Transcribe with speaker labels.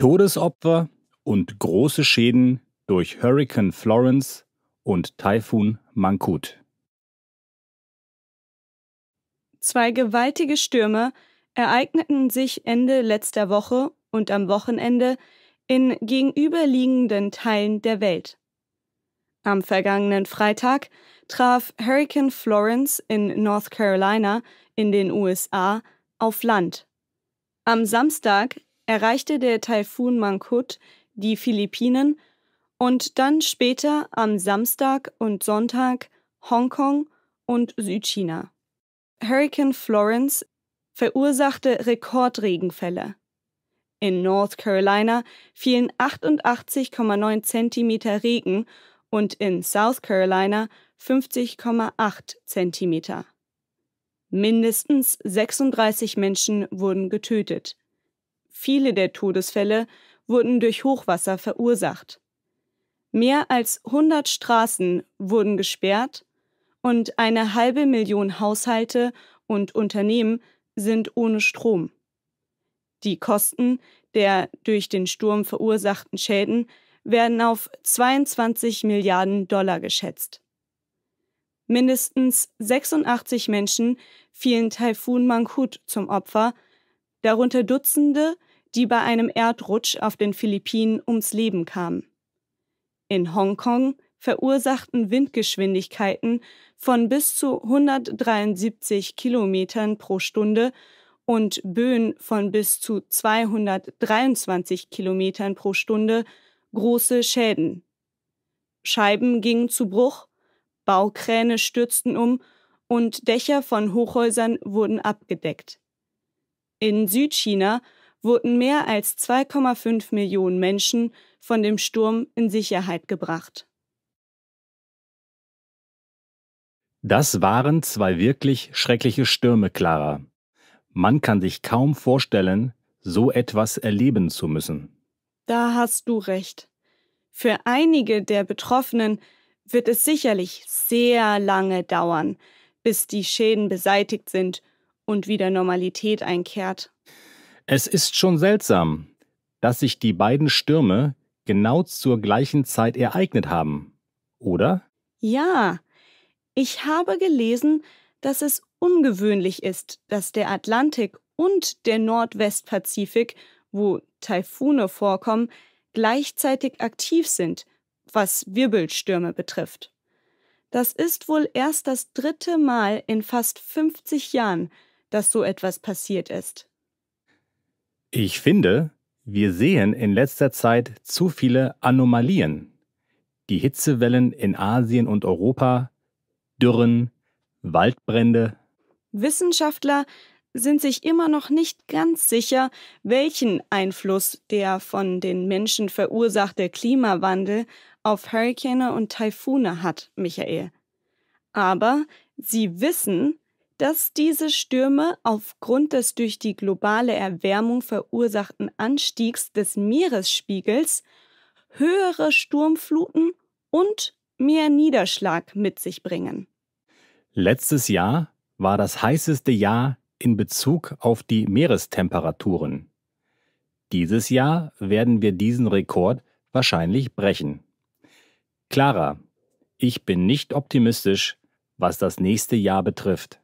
Speaker 1: Todesopfer und große Schäden durch Hurrikan Florence und Taifun Mankut.
Speaker 2: Zwei gewaltige Stürme ereigneten sich Ende letzter Woche und am Wochenende in gegenüberliegenden Teilen der Welt. Am vergangenen Freitag traf Hurricane Florence in North Carolina in den USA auf Land. Am Samstag erreichte der Taifun Mangkhut die Philippinen und dann später am Samstag und Sonntag Hongkong und Südchina. Hurricane Florence verursachte Rekordregenfälle. In North Carolina fielen 88,9 cm Regen und in South Carolina 50,8 cm. Mindestens 36 Menschen wurden getötet. Viele der Todesfälle wurden durch Hochwasser verursacht. Mehr als 100 Straßen wurden gesperrt und eine halbe Million Haushalte und Unternehmen sind ohne Strom. Die Kosten der durch den Sturm verursachten Schäden werden auf 22 Milliarden Dollar geschätzt. Mindestens 86 Menschen fielen Taifun Mangkhut zum Opfer, darunter Dutzende die bei einem Erdrutsch auf den Philippinen ums Leben kamen. In Hongkong verursachten Windgeschwindigkeiten von bis zu 173 Kilometern pro Stunde und Böen von bis zu 223 Kilometern pro Stunde große Schäden. Scheiben gingen zu Bruch, Baukräne stürzten um und Dächer von Hochhäusern wurden abgedeckt. In Südchina wurden mehr als 2,5 Millionen Menschen von dem Sturm in Sicherheit gebracht.
Speaker 1: Das waren zwei wirklich schreckliche Stürme, Clara. Man kann sich kaum vorstellen, so etwas erleben zu müssen.
Speaker 2: Da hast du recht. Für einige der Betroffenen wird es sicherlich sehr lange dauern, bis die Schäden beseitigt sind und wieder Normalität einkehrt.
Speaker 1: Es ist schon seltsam, dass sich die beiden Stürme genau zur gleichen Zeit ereignet haben, oder?
Speaker 2: Ja, ich habe gelesen, dass es ungewöhnlich ist, dass der Atlantik und der Nordwestpazifik, wo Taifune vorkommen, gleichzeitig aktiv sind, was Wirbelstürme betrifft. Das ist wohl erst das dritte Mal in fast 50 Jahren, dass so etwas passiert ist.
Speaker 1: Ich finde, wir sehen in letzter Zeit zu viele Anomalien. Die Hitzewellen in Asien und Europa, Dürren, Waldbrände.
Speaker 2: Wissenschaftler sind sich immer noch nicht ganz sicher, welchen Einfluss der von den Menschen verursachte Klimawandel auf Hurrikane und Taifune hat, Michael. Aber sie wissen, dass diese Stürme aufgrund des durch die globale Erwärmung verursachten Anstiegs des Meeresspiegels höhere Sturmfluten und mehr Niederschlag mit sich bringen.
Speaker 1: Letztes Jahr war das heißeste Jahr in Bezug auf die Meerestemperaturen. Dieses Jahr werden wir diesen Rekord wahrscheinlich brechen. Clara, ich bin nicht optimistisch, was das nächste Jahr betrifft.